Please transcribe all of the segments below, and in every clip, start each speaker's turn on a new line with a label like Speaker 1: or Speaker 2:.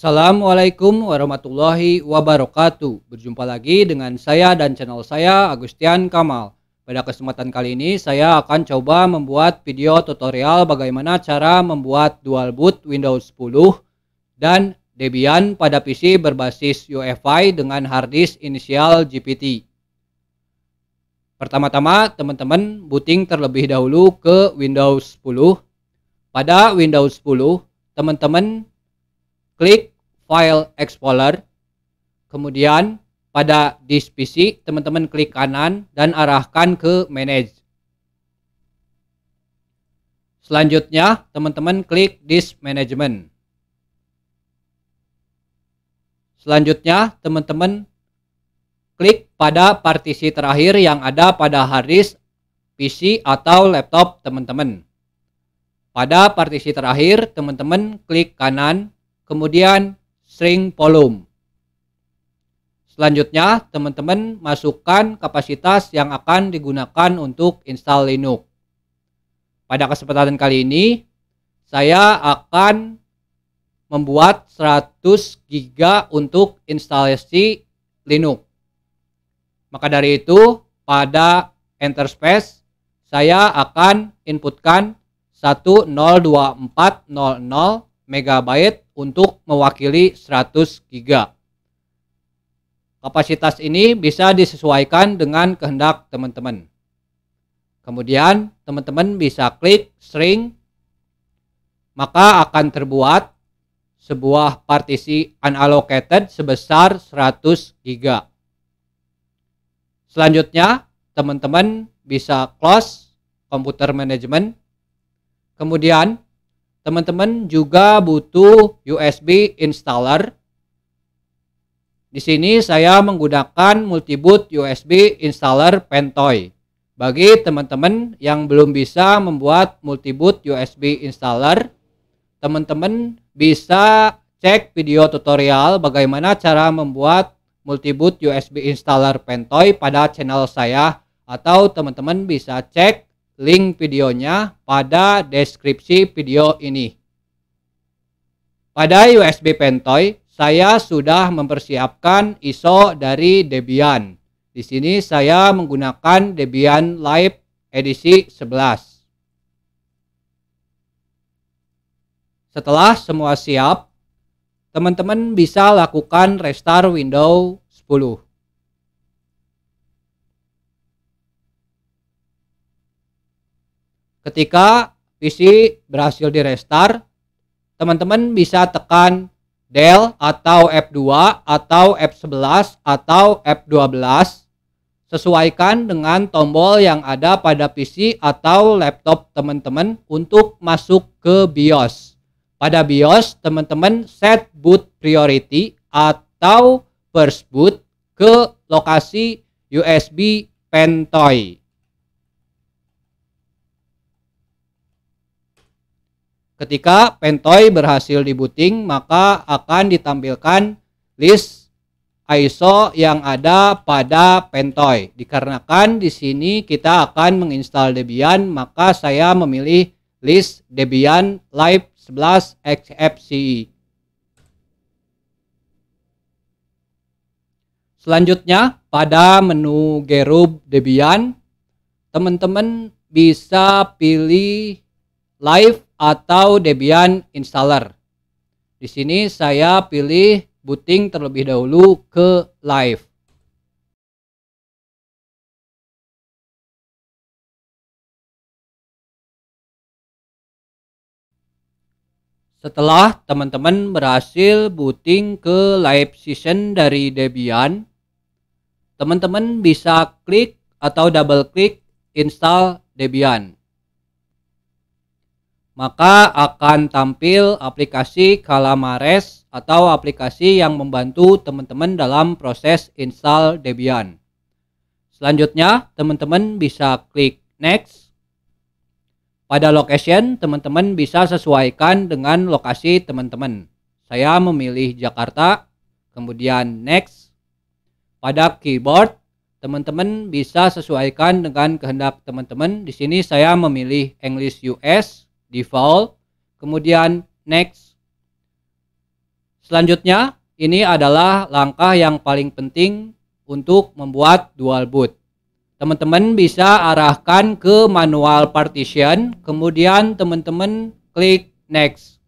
Speaker 1: Assalamualaikum warahmatullahi wabarakatuh. Berjumpa lagi dengan saya dan channel saya Agustian Kamal. Pada kesempatan kali ini saya akan coba membuat video tutorial bagaimana cara membuat dual boot Windows 10 dan Debian pada PC berbasis UEFI dengan harddisk inisial GPT. Pertama-tama teman-teman booting terlebih dahulu ke Windows 10. Pada Windows 10 teman-teman klik file explorer kemudian pada disk PC teman-teman klik kanan dan arahkan ke manage selanjutnya teman-teman klik disk management selanjutnya teman-teman klik pada partisi terakhir yang ada pada hard disk PC atau laptop teman-teman pada partisi terakhir teman-teman klik kanan kemudian string volume. Selanjutnya, teman-teman masukkan kapasitas yang akan digunakan untuk install Linux. Pada kesempatan kali ini, saya akan membuat 100 GB untuk instalasi Linux. Maka dari itu, pada enter space, saya akan inputkan 102400 MB untuk mewakili 100 GB. Kapasitas ini bisa disesuaikan dengan kehendak teman-teman. Kemudian teman-teman bisa klik string maka akan terbuat sebuah partisi unallocated sebesar 100 GB. Selanjutnya, teman-teman bisa close Computer Management. Kemudian, teman-teman juga butuh USB installer. Di sini saya menggunakan multiboot USB installer Pentoy. Bagi teman-teman yang belum bisa membuat multiboot USB installer, teman-teman bisa cek video tutorial bagaimana cara membuat multiboot USB installer Pentoy pada channel saya atau teman-teman bisa cek link videonya pada deskripsi video ini. Pada USB Pentoy, saya sudah mempersiapkan ISO dari Debian. Di sini saya menggunakan Debian Live edisi 11. Setelah semua siap, teman-teman bisa lakukan restart Windows 10. Ketika PC berhasil di restart, teman-teman bisa tekan del atau F2 atau F11 atau F12 sesuaikan dengan tombol yang ada pada PC atau laptop teman-teman untuk masuk ke BIOS. Pada BIOS, teman-teman set boot priority atau first boot ke lokasi USB Pentoy. Ketika Pentoy berhasil dibuting, maka akan ditampilkan list ISO yang ada pada Pentoy. Dikarenakan di sini kita akan menginstal Debian, maka saya memilih list Debian Live 11 XFCE. Selanjutnya, pada menu Gerub Debian, teman-teman bisa pilih Live atau Debian installer. Di sini saya pilih booting terlebih dahulu ke live. Setelah teman-teman berhasil booting ke live session dari Debian, teman-teman bisa klik atau double klik install Debian maka akan tampil aplikasi Calamares atau aplikasi yang membantu teman-teman dalam proses install Debian. Selanjutnya, teman-teman bisa klik next. Pada location, teman-teman bisa sesuaikan dengan lokasi teman-teman. Saya memilih Jakarta, kemudian next. Pada keyboard, teman-teman bisa sesuaikan dengan kehendak teman-teman. Di sini saya memilih English US. Default, Kemudian next. Selanjutnya, ini adalah langkah yang paling penting untuk membuat dual boot. Teman-teman bisa arahkan ke manual partition, kemudian teman-teman klik next.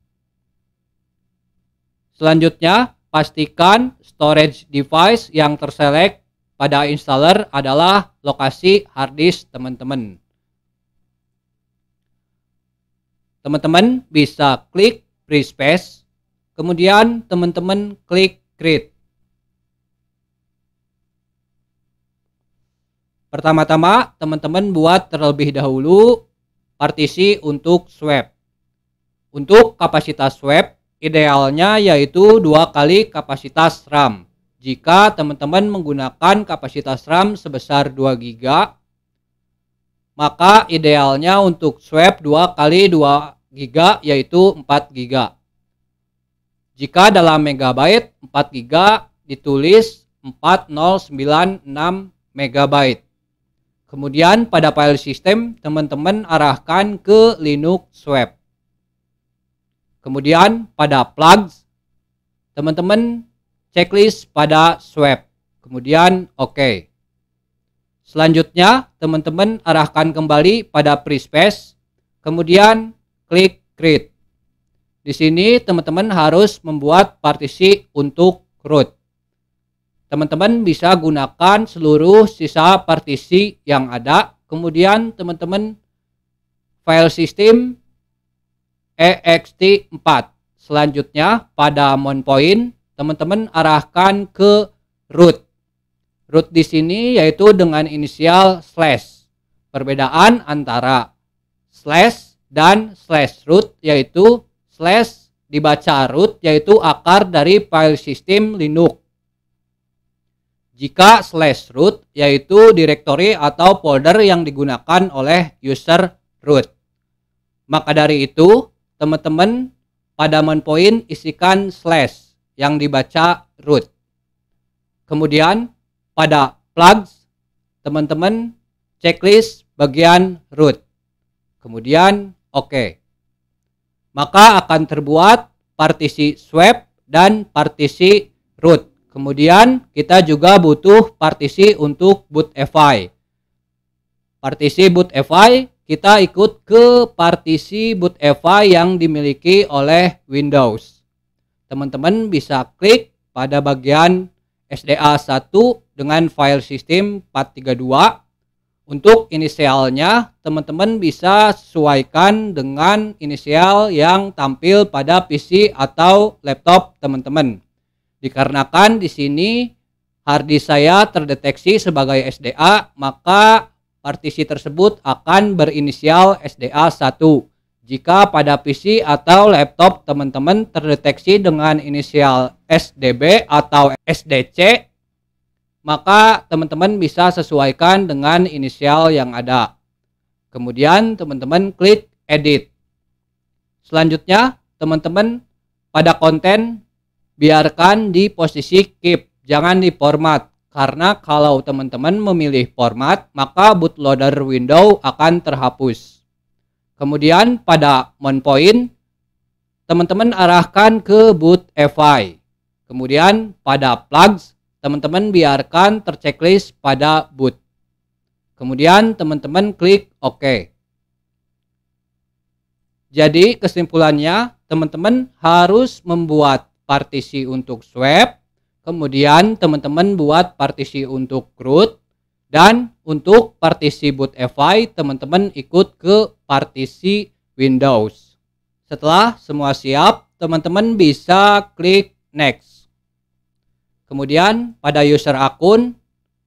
Speaker 1: Selanjutnya, pastikan storage device yang terseleksi pada installer adalah lokasi hard disk teman-teman. Teman-teman bisa klik free space, kemudian teman-teman klik create. Pertama-tama, teman-teman buat terlebih dahulu partisi untuk swap Untuk kapasitas swap idealnya yaitu dua kali kapasitas RAM. Jika teman-teman menggunakan kapasitas RAM sebesar 2 GB, maka idealnya untuk swap 2 kali 2 giga yaitu 4 giga. Jika dalam megabyte 4 giga ditulis 4096 megabyte. Kemudian pada file sistem teman-teman arahkan ke Linux swap. Kemudian pada plugs teman-teman checklist pada swap. Kemudian oke. Okay. Selanjutnya, teman-teman arahkan kembali pada pre space, kemudian klik create. Di sini teman-teman harus membuat partisi untuk root. Teman-teman bisa gunakan seluruh sisa partisi yang ada. Kemudian teman-teman file system ext4. Selanjutnya pada mount point teman-teman arahkan ke root. Root di sini yaitu dengan inisial slash. Perbedaan antara slash dan slash root yaitu slash dibaca root yaitu akar dari file sistem Linux. Jika slash root yaitu direktori atau folder yang digunakan oleh user root. Maka dari itu, teman-teman pada main point isikan slash yang dibaca root. Kemudian pada plugs, teman-teman checklist bagian root. Kemudian oke. Okay. Maka akan terbuat partisi swap dan partisi root. Kemudian kita juga butuh partisi untuk boot fi. Partisi boot fi kita ikut ke partisi boot fi yang dimiliki oleh Windows. Teman-teman bisa klik pada bagian SDA 1 dengan file system 432. Untuk inisialnya, teman-teman bisa sesuaikan dengan inisial yang tampil pada PC atau laptop teman-teman. Dikarenakan di sini harddisk saya terdeteksi sebagai SDA, maka partisi tersebut akan berinisial SDA 1 jika pada PC atau laptop teman-teman terdeteksi dengan inisial SDB atau SDC, maka teman-teman bisa sesuaikan dengan inisial yang ada. Kemudian teman-teman klik edit. Selanjutnya, teman-teman pada konten biarkan di posisi keep, jangan di format. Karena kalau teman-teman memilih format, maka bootloader window akan terhapus. Kemudian pada Mount point, teman-teman arahkan ke boot FI. Kemudian pada plugs, teman-teman biarkan terchecklist pada boot. Kemudian teman-teman klik OK. Jadi kesimpulannya, teman-teman harus membuat partisi untuk swap, kemudian teman-teman buat partisi untuk root, dan untuk partisi boot FI, teman-teman ikut ke partisi Windows. Setelah semua siap, teman-teman bisa klik next. Kemudian pada user akun,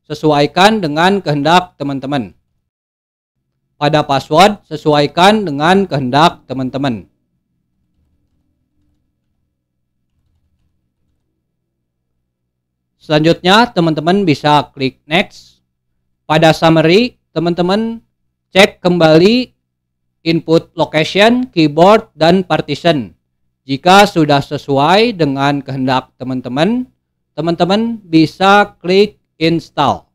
Speaker 1: sesuaikan dengan kehendak teman-teman. Pada password, sesuaikan dengan kehendak teman-teman. Selanjutnya, teman-teman bisa klik next. Pada summary, teman-teman cek kembali input location, keyboard, dan partition. Jika sudah sesuai dengan kehendak teman-teman, teman-teman bisa klik install.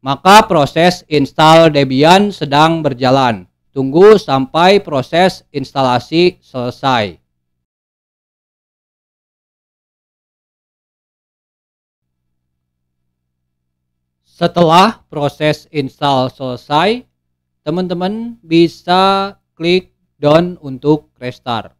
Speaker 1: Maka proses install Debian sedang berjalan. Tunggu sampai proses instalasi selesai. Setelah proses install selesai, teman-teman bisa klik down untuk restart.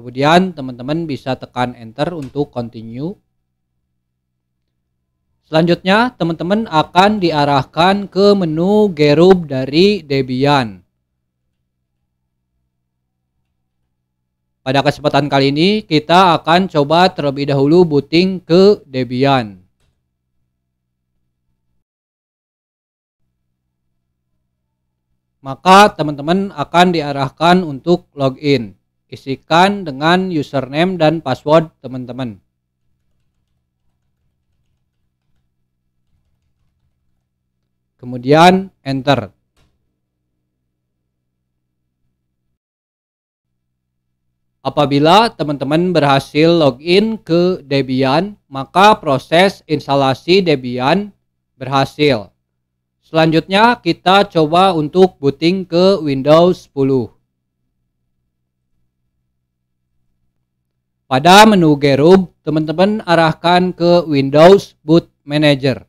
Speaker 1: Kemudian teman-teman bisa tekan enter untuk continue. Selanjutnya teman-teman akan diarahkan ke menu Gerub dari Debian. Pada kesempatan kali ini kita akan coba terlebih dahulu booting ke Debian. Maka teman-teman akan diarahkan untuk login. Isikan dengan username dan password teman-teman. Kemudian enter. Apabila teman-teman berhasil login ke Debian, maka proses instalasi Debian berhasil. Selanjutnya kita coba untuk booting ke Windows 10. Pada menu Gerub, teman-teman arahkan ke Windows Boot Manager.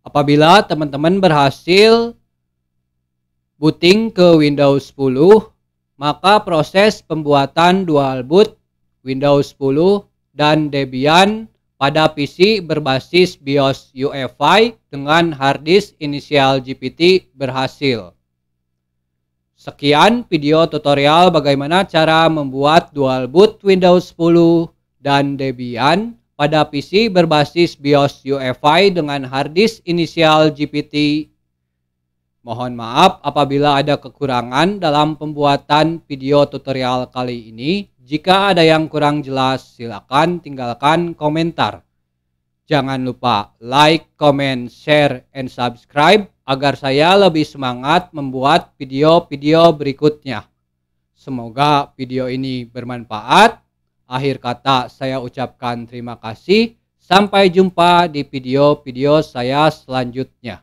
Speaker 1: Apabila teman-teman berhasil booting ke Windows 10, maka proses pembuatan dual boot Windows 10 dan Debian pada PC berbasis BIOS UEFI dengan harddisk inisial GPT berhasil. Sekian video tutorial bagaimana cara membuat dual boot Windows 10 dan Debian pada PC berbasis BIOS UEFI dengan harddisk inisial GPT Mohon maaf apabila ada kekurangan dalam pembuatan video tutorial kali ini. Jika ada yang kurang jelas, silakan tinggalkan komentar. Jangan lupa like, comment, share, and subscribe agar saya lebih semangat membuat video-video berikutnya. Semoga video ini bermanfaat. Akhir kata saya ucapkan terima kasih. Sampai jumpa di video-video saya selanjutnya.